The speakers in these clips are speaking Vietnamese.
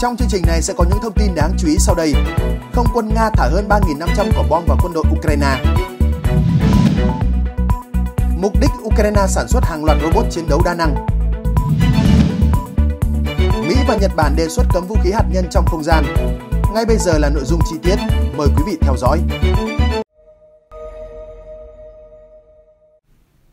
Trong chương trình này sẽ có những thông tin đáng chú ý sau đây. Không quân Nga thả hơn 3.500 quả bom vào quân đội Ukraine. Mục đích Ukraine sản xuất hàng loạt robot chiến đấu đa năng. Mỹ và Nhật Bản đề xuất cấm vũ khí hạt nhân trong không gian. Ngay bây giờ là nội dung chi tiết, mời quý vị theo dõi.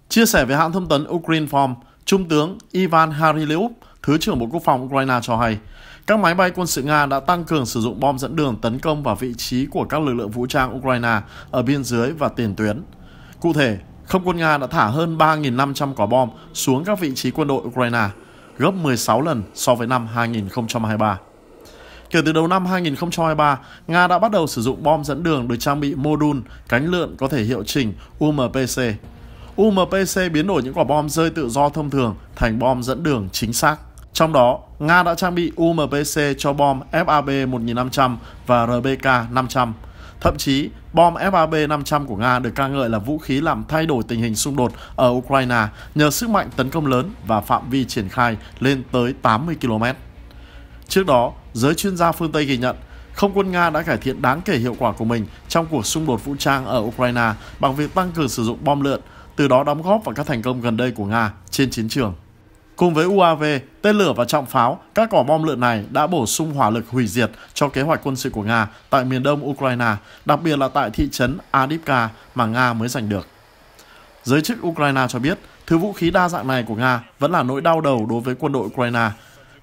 Chia sẻ với hãng thông tấn Ukraine Form, Trung tướng Ivan Harilyuk, Thứ trưởng Bộ Quốc phòng Ukraine cho hay, các máy bay quân sự Nga đã tăng cường sử dụng bom dẫn đường tấn công vào vị trí của các lực lượng vũ trang Ukraine ở biên giới và tiền tuyến. Cụ thể, không quân Nga đã thả hơn 3.500 quả bom xuống các vị trí quân đội Ukraine, gấp 16 lần so với năm 2023. Kể từ đầu năm 2023, Nga đã bắt đầu sử dụng bom dẫn đường được trang bị mô đun cánh lượn có thể hiệu chỉnh UMPC. UMPC biến đổi những quả bom rơi tự do thông thường thành bom dẫn đường chính xác. Trong đó, Nga đã trang bị UMPC cho bom FAB 1500 và RBK 500. Thậm chí, bom FAB 500 của Nga được ca ngợi là vũ khí làm thay đổi tình hình xung đột ở Ukraine nhờ sức mạnh tấn công lớn và phạm vi triển khai lên tới 80 km. Trước đó, giới chuyên gia phương Tây ghi nhận không quân Nga đã cải thiện đáng kể hiệu quả của mình trong cuộc xung đột vũ trang ở Ukraine bằng việc tăng cường sử dụng bom lượn, từ đó đóng góp vào các thành công gần đây của Nga trên chiến trường. Cùng với UAV, tên lửa và trọng pháo, các quả bom lượn này đã bổ sung hỏa lực hủy diệt cho kế hoạch quân sự của Nga tại miền đông Ukraine, đặc biệt là tại thị trấn Adivka mà Nga mới giành được. Giới chức Ukraine cho biết, thứ vũ khí đa dạng này của Nga vẫn là nỗi đau đầu đối với quân đội Ukraine.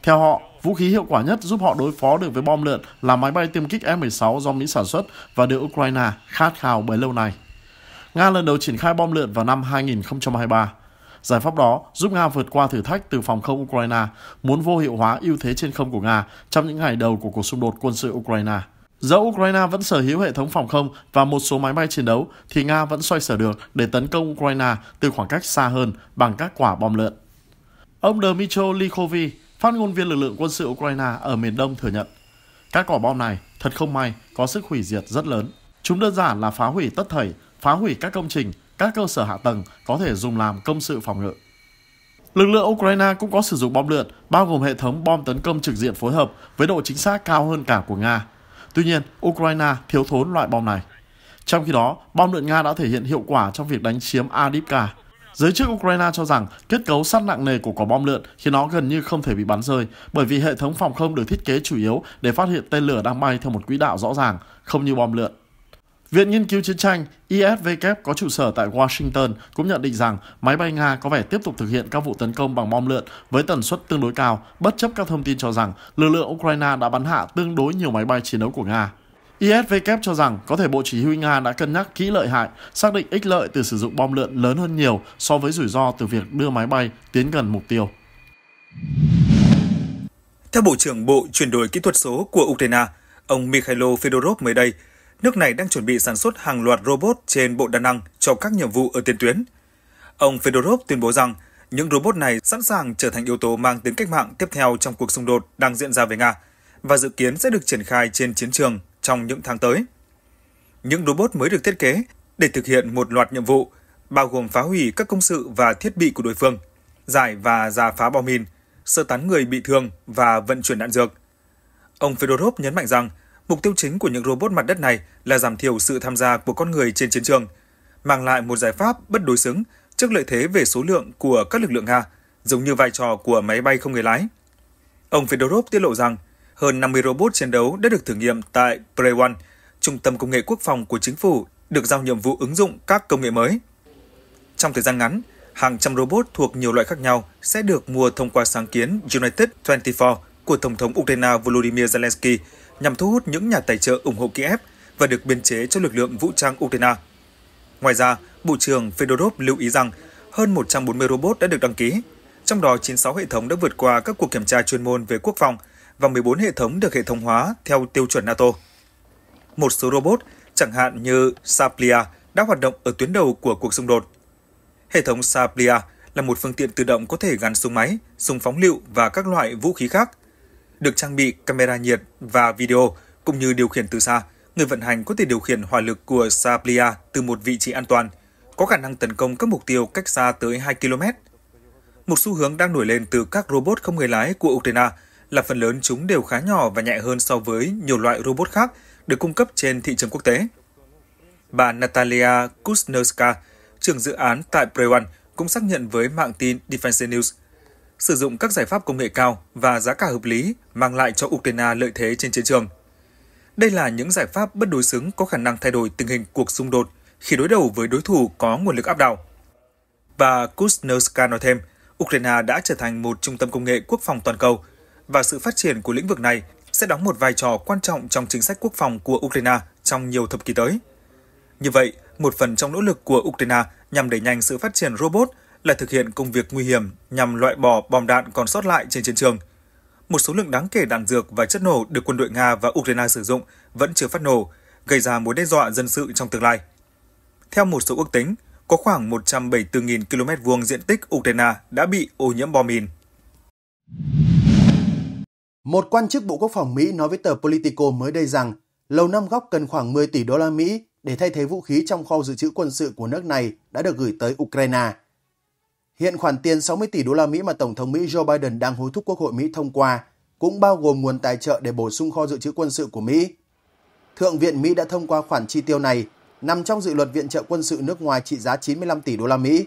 Theo họ, vũ khí hiệu quả nhất giúp họ đối phó được với bom lượn là máy bay tiêm kích F-16 do Mỹ sản xuất và được Ukraine khát khao bấy lâu nay. Nga lần đầu triển khai bom lượn vào năm 2023. Giải pháp đó giúp Nga vượt qua thử thách từ phòng không Ukraine, muốn vô hiệu hóa ưu thế trên không của Nga trong những ngày đầu của cuộc xung đột quân sự Ukraine. Dẫu Ukraine vẫn sở hữu hệ thống phòng không và một số máy bay chiến đấu, thì Nga vẫn xoay sở được để tấn công Ukraine từ khoảng cách xa hơn bằng các quả bom lượn. Ông Dmytro Likhovi, phát ngôn viên lực lượng quân sự Ukraine ở miền Đông thừa nhận, các quả bom này thật không may có sức hủy diệt rất lớn. Chúng đơn giản là phá hủy tất thảy, phá hủy các công trình, các cơ sở hạ tầng có thể dùng làm công sự phòng ngự. Lực lượng Ukraine cũng có sử dụng bom lượn, bao gồm hệ thống bom tấn công trực diện phối hợp với độ chính xác cao hơn cả của Nga. Tuy nhiên, Ukraine thiếu thốn loại bom này. Trong khi đó, bom lượn Nga đã thể hiện hiệu quả trong việc đánh chiếm Adipka. Giới chức Ukraine cho rằng kết cấu sắt nặng nề của quả bom lượn khiến nó gần như không thể bị bắn rơi bởi vì hệ thống phòng không được thiết kế chủ yếu để phát hiện tên lửa đang bay theo một quỹ đạo rõ ràng, không như bom lượn. Viện Nghiên cứu Chiến tranh ISW có trụ sở tại Washington cũng nhận định rằng máy bay Nga có vẻ tiếp tục thực hiện các vụ tấn công bằng bom lượn với tần suất tương đối cao, bất chấp các thông tin cho rằng lực lượng Ukraine đã bắn hạ tương đối nhiều máy bay chiến đấu của Nga. ISW cho rằng có thể Bộ Chỉ huy Nga đã cân nhắc kỹ lợi hại, xác định ích lợi từ sử dụng bom lượn lớn hơn nhiều so với rủi ro từ việc đưa máy bay tiến gần mục tiêu. Theo Bộ trưởng Bộ chuyển đổi kỹ thuật số của Ukraine, ông Mikhailo Fedorov mới đây nước này đang chuẩn bị sản xuất hàng loạt robot trên bộ đa năng cho các nhiệm vụ ở tiền tuyến. Ông Fedorov tuyên bố rằng những robot này sẵn sàng trở thành yếu tố mang tính cách mạng tiếp theo trong cuộc xung đột đang diễn ra với Nga và dự kiến sẽ được triển khai trên chiến trường trong những tháng tới. Những robot mới được thiết kế để thực hiện một loạt nhiệm vụ bao gồm phá hủy các công sự và thiết bị của đối phương, giải và giả phá bom mìn, sơ tán người bị thương và vận chuyển đạn dược. Ông Fedorov nhấn mạnh rằng Mục tiêu chính của những robot mặt đất này là giảm thiểu sự tham gia của con người trên chiến trường, mang lại một giải pháp bất đối xứng trước lợi thế về số lượng của các lực lượng Nga, giống như vai trò của máy bay không người lái. Ông Fedorov tiết lộ rằng, hơn 50 robot chiến đấu đã được thử nghiệm tại Prewan, Trung tâm Công nghệ Quốc phòng của chính phủ được giao nhiệm vụ ứng dụng các công nghệ mới. Trong thời gian ngắn, hàng trăm robot thuộc nhiều loại khác nhau sẽ được mua thông qua sáng kiến United 24 của Tổng thống Ukraine Volodymyr Zelensky nhằm thu hút những nhà tài trợ ủng hộ Kiev và được biên chế cho lực lượng vũ trang Ukraine. Ngoài ra, Bộ trưởng Fedorov lưu ý rằng hơn 140 robot đã được đăng ký, trong đó 96 hệ thống đã vượt qua các cuộc kiểm tra chuyên môn về quốc phòng và 14 hệ thống được hệ thống hóa theo tiêu chuẩn NATO. Một số robot, chẳng hạn như Saplia, đã hoạt động ở tuyến đầu của cuộc xung đột. Hệ thống Saplia là một phương tiện tự động có thể gắn súng máy, súng phóng lựu và các loại vũ khí khác – được trang bị camera nhiệt và video cũng như điều khiển từ xa. Người vận hành có thể điều khiển hỏa lực của Saplia từ một vị trí an toàn, có khả năng tấn công các mục tiêu cách xa tới 2 km. Một xu hướng đang nổi lên từ các robot không người lái của Ukraine là phần lớn chúng đều khá nhỏ và nhẹ hơn so với nhiều loại robot khác được cung cấp trên thị trường quốc tế. Bà Natalia Kuznowska, trưởng dự án tại Prewan, cũng xác nhận với mạng tin Defense News – sử dụng các giải pháp công nghệ cao và giá cả hợp lý mang lại cho Ukraine lợi thế trên chiến trường. Đây là những giải pháp bất đối xứng có khả năng thay đổi tình hình cuộc xung đột khi đối đầu với đối thủ có nguồn lực áp đảo. Bà Kuznowska nói thêm, Ukraine đã trở thành một trung tâm công nghệ quốc phòng toàn cầu và sự phát triển của lĩnh vực này sẽ đóng một vai trò quan trọng trong chính sách quốc phòng của Ukraine trong nhiều thập kỷ tới. Như vậy, một phần trong nỗ lực của Ukraine nhằm đẩy nhanh sự phát triển robot – là thực hiện công việc nguy hiểm nhằm loại bỏ bom đạn còn sót lại trên chiến trường. Một số lượng đáng kể đạn dược và chất nổ được quân đội Nga và Ukraine sử dụng vẫn chưa phát nổ, gây ra mối đe dọa dân sự trong tương lai. Theo một số ước tính, có khoảng 174.000 km vuông diện tích Ukraine đã bị ô nhiễm bom mìn. Một quan chức Bộ Quốc phòng Mỹ nói với tờ Politico mới đây rằng Lầu Năm Góc cần khoảng 10 tỷ đô la Mỹ để thay thế vũ khí trong kho dự trữ quân sự của nước này đã được gửi tới Ukraine. Hiện khoản tiền 60 tỷ đô la Mỹ mà Tổng thống Mỹ Joe Biden đang hối thúc Quốc hội Mỹ thông qua cũng bao gồm nguồn tài trợ để bổ sung kho dự trữ quân sự của Mỹ. Thượng viện Mỹ đã thông qua khoản chi tiêu này nằm trong dự luật viện trợ quân sự nước ngoài trị giá 95 tỷ đô la Mỹ,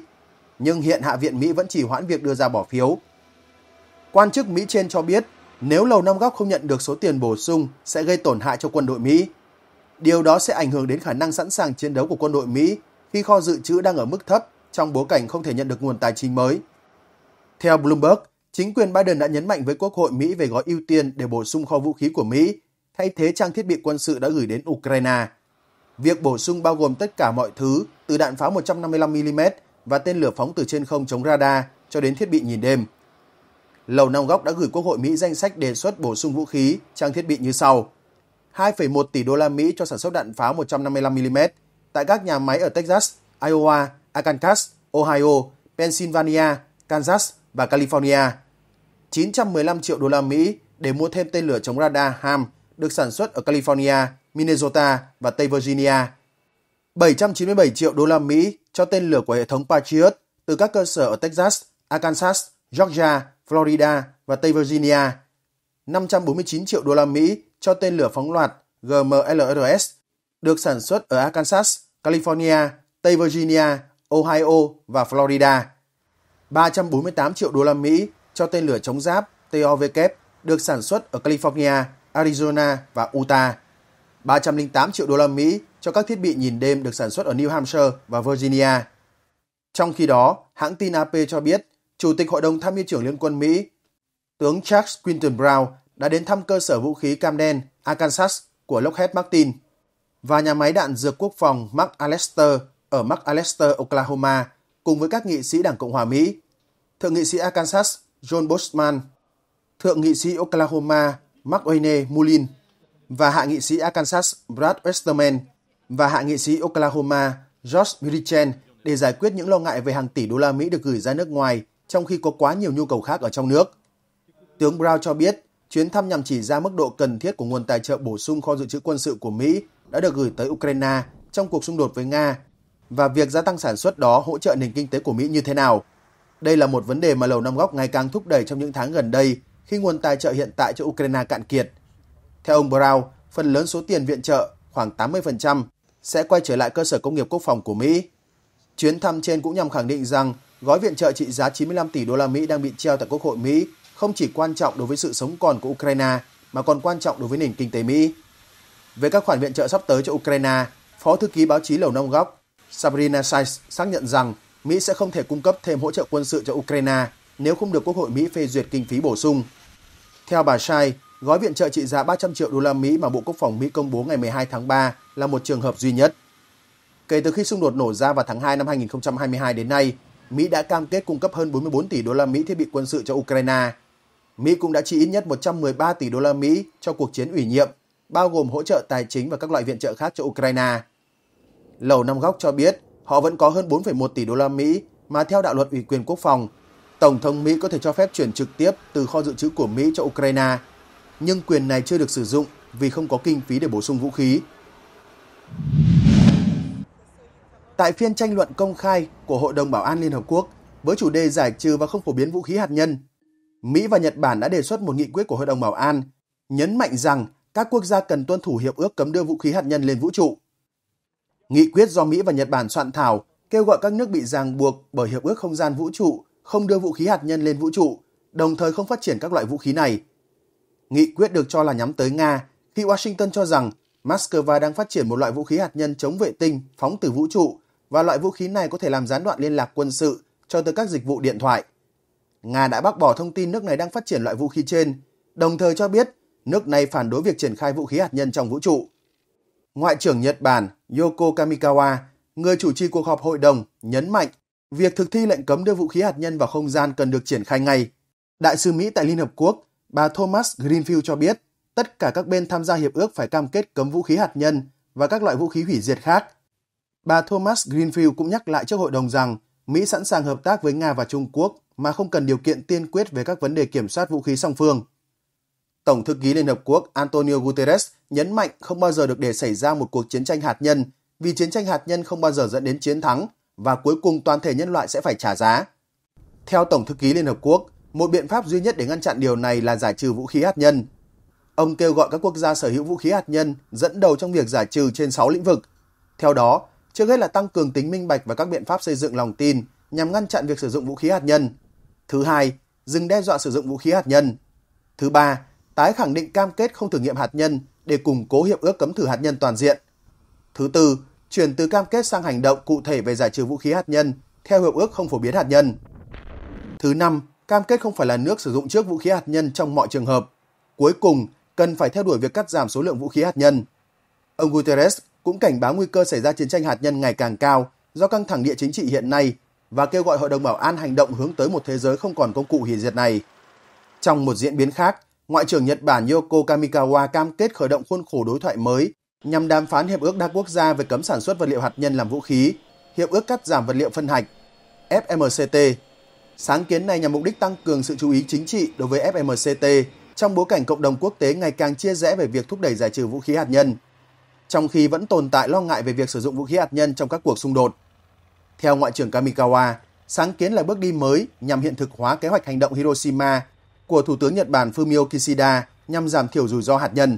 nhưng hiện Hạ viện Mỹ vẫn chỉ hoãn việc đưa ra bỏ phiếu. Quan chức Mỹ trên cho biết, nếu Lầu Năm Góc không nhận được số tiền bổ sung sẽ gây tổn hại cho quân đội Mỹ. Điều đó sẽ ảnh hưởng đến khả năng sẵn sàng chiến đấu của quân đội Mỹ khi kho dự trữ đang ở mức thấp trong bối cảnh không thể nhận được nguồn tài chính mới. Theo Bloomberg, chính quyền Biden đã nhấn mạnh với Quốc hội Mỹ về gói ưu tiên để bổ sung kho vũ khí của Mỹ, thay thế trang thiết bị quân sự đã gửi đến Ukraine. Việc bổ sung bao gồm tất cả mọi thứ, từ đạn pháo 155mm và tên lửa phóng từ trên không chống radar cho đến thiết bị nhìn đêm. Lầu Năm Góc đã gửi Quốc hội Mỹ danh sách đề xuất bổ sung vũ khí, trang thiết bị như sau. 2,1 tỷ đô la Mỹ cho sản xuất đạn pháo 155mm tại các nhà máy ở Texas, Iowa Arkansas, Ohio, Pennsylvania, Kansas và California. 915 triệu đô la Mỹ để mua thêm tên lửa chống radar HAM được sản xuất ở California, Minnesota và Tây Virginia. 797 triệu đô la Mỹ cho tên lửa của hệ thống Patriot từ các cơ sở ở Texas, Arkansas, Georgia, Florida và Tây Virginia. 549 triệu đô la Mỹ cho tên lửa phóng loạt GMLRS được sản xuất ở Arkansas, California, Tây Virginia Ohio và Florida. 348 triệu đô la Mỹ cho tên lửa chống giáp TOW được sản xuất ở California, Arizona và Utah. 308 triệu đô la Mỹ cho các thiết bị nhìn đêm được sản xuất ở New Hampshire và Virginia. Trong khi đó, hãng tin AP cho biết, Chủ tịch Hội đồng Tham mưu trưởng Liên quân Mỹ, tướng Charles Quinton Brown đã đến thăm cơ sở vũ khí Camden, Arkansas của Lockheed Martin và nhà máy đạn dược quốc phòng Mark Alester ở McAlester, Oklahoma cùng với các nghị sĩ Đảng Cộng hòa Mỹ, Thượng nghị sĩ Arkansas John Boseman, Thượng nghị sĩ Oklahoma McWayne Mullin và Hạ nghị sĩ Arkansas Brad Westerman và Hạ nghị sĩ Oklahoma Josh Mirichen để giải quyết những lo ngại về hàng tỷ đô la Mỹ được gửi ra nước ngoài trong khi có quá nhiều nhu cầu khác ở trong nước. Tướng Brown cho biết, chuyến thăm nhằm chỉ ra mức độ cần thiết của nguồn tài trợ bổ sung kho dự trữ quân sự của Mỹ đã được gửi tới Ukraine trong cuộc xung đột với Nga và việc gia tăng sản xuất đó hỗ trợ nền kinh tế của Mỹ như thế nào. Đây là một vấn đề mà Lầu Năm Góc ngày càng thúc đẩy trong những tháng gần đây khi nguồn tài trợ hiện tại cho Ukraine cạn kiệt. Theo ông Brown, phần lớn số tiền viện trợ, khoảng 80%, sẽ quay trở lại cơ sở công nghiệp quốc phòng của Mỹ. Chuyến thăm trên cũng nhằm khẳng định rằng gói viện trợ trị giá 95 tỷ đô la Mỹ đang bị treo tại Quốc hội Mỹ không chỉ quan trọng đối với sự sống còn của Ukraine mà còn quan trọng đối với nền kinh tế Mỹ. Về các khoản viện trợ sắp tới cho Ukraine, Phó thư ký báo chí Lầu Năm Góc Sabrina Sykes xác nhận rằng Mỹ sẽ không thể cung cấp thêm hỗ trợ quân sự cho Ukraine nếu không được Quốc hội Mỹ phê duyệt kinh phí bổ sung. Theo bà Sykes, gói viện trợ trị giá 300 triệu đô la Mỹ mà Bộ Quốc phòng Mỹ công bố ngày 12 tháng 3 là một trường hợp duy nhất. Kể từ khi xung đột nổ ra vào tháng 2 năm 2022 đến nay, Mỹ đã cam kết cung cấp hơn 44 tỷ đô la Mỹ thiết bị quân sự cho Ukraine. Mỹ cũng đã chi ít nhất 113 tỷ đô la Mỹ cho cuộc chiến ủy nhiệm, bao gồm hỗ trợ tài chính và các loại viện trợ khác cho Ukraine. Lầu Năm Góc cho biết họ vẫn có hơn 4,1 tỷ đô la Mỹ mà theo đạo luật ủy quyền quốc phòng, Tổng thống Mỹ có thể cho phép chuyển trực tiếp từ kho dự trữ của Mỹ cho Ukraine, nhưng quyền này chưa được sử dụng vì không có kinh phí để bổ sung vũ khí. Tại phiên tranh luận công khai của Hội đồng Bảo an Liên Hợp Quốc với chủ đề giải trừ và không phổ biến vũ khí hạt nhân, Mỹ và Nhật Bản đã đề xuất một nghị quyết của Hội đồng Bảo an nhấn mạnh rằng các quốc gia cần tuân thủ hiệp ước cấm đưa vũ khí hạt nhân lên vũ trụ. Nghị quyết do Mỹ và Nhật Bản soạn thảo kêu gọi các nước bị ràng buộc bởi Hiệp ước Không gian Vũ trụ không đưa vũ khí hạt nhân lên vũ trụ, đồng thời không phát triển các loại vũ khí này. Nghị quyết được cho là nhắm tới Nga khi Washington cho rằng Moscow đang phát triển một loại vũ khí hạt nhân chống vệ tinh phóng từ vũ trụ và loại vũ khí này có thể làm gián đoạn liên lạc quân sự cho tới các dịch vụ điện thoại. Nga đã bác bỏ thông tin nước này đang phát triển loại vũ khí trên, đồng thời cho biết nước này phản đối việc triển khai vũ khí hạt nhân trong vũ trụ. Ngoại trưởng Nhật Bản Yoko Kamikawa, người chủ trì cuộc họp hội đồng, nhấn mạnh việc thực thi lệnh cấm đưa vũ khí hạt nhân vào không gian cần được triển khai ngay. Đại sứ Mỹ tại Liên Hợp Quốc, bà Thomas Greenfield cho biết, tất cả các bên tham gia hiệp ước phải cam kết cấm vũ khí hạt nhân và các loại vũ khí hủy diệt khác. Bà Thomas Greenfield cũng nhắc lại trước hội đồng rằng Mỹ sẵn sàng hợp tác với Nga và Trung Quốc mà không cần điều kiện tiên quyết về các vấn đề kiểm soát vũ khí song phương. Tổng thư ký Liên Hợp Quốc Antonio Guterres nhấn mạnh không bao giờ được để xảy ra một cuộc chiến tranh hạt nhân, vì chiến tranh hạt nhân không bao giờ dẫn đến chiến thắng và cuối cùng toàn thể nhân loại sẽ phải trả giá. Theo Tổng thư ký Liên Hợp Quốc, một biện pháp duy nhất để ngăn chặn điều này là giải trừ vũ khí hạt nhân. Ông kêu gọi các quốc gia sở hữu vũ khí hạt nhân dẫn đầu trong việc giải trừ trên 6 lĩnh vực. Theo đó, trước hết là tăng cường tính minh bạch và các biện pháp xây dựng lòng tin nhằm ngăn chặn việc sử dụng vũ khí hạt nhân. Thứ hai, dừng đe dọa sử dụng vũ khí hạt nhân. Thứ ba, tái khẳng định cam kết không thử nghiệm hạt nhân để củng cố hiệp ước cấm thử hạt nhân toàn diện. Thứ tư, chuyển từ cam kết sang hành động cụ thể về giải trừ vũ khí hạt nhân theo hiệp ước không phổ biến hạt nhân. Thứ năm, cam kết không phải là nước sử dụng trước vũ khí hạt nhân trong mọi trường hợp. Cuối cùng, cần phải theo đuổi việc cắt giảm số lượng vũ khí hạt nhân. Ông Guterres cũng cảnh báo nguy cơ xảy ra chiến tranh hạt nhân ngày càng cao do căng thẳng địa chính trị hiện nay và kêu gọi Hội đồng Bảo an hành động hướng tới một thế giới không còn công cụ hủy diệt này. Trong một diễn biến khác, Ngoại trưởng Nhật Bản Yoko Kamikawa cam kết khởi động khuôn khổ đối thoại mới nhằm đàm phán hiệp ước đa quốc gia về cấm sản xuất vật liệu hạt nhân làm vũ khí, hiệp ước cắt giảm vật liệu phân hạch FMCT. Sáng kiến này nhằm mục đích tăng cường sự chú ý chính trị đối với FMCT trong bối cảnh cộng đồng quốc tế ngày càng chia rẽ về việc thúc đẩy giải trừ vũ khí hạt nhân, trong khi vẫn tồn tại lo ngại về việc sử dụng vũ khí hạt nhân trong các cuộc xung đột. Theo Ngoại trưởng Kamikawa, sáng kiến là bước đi mới nhằm hiện thực hóa kế hoạch hành động Hiroshima của Thủ tướng Nhật Bản Fumio Kishida nhằm giảm thiểu rủi ro hạt nhân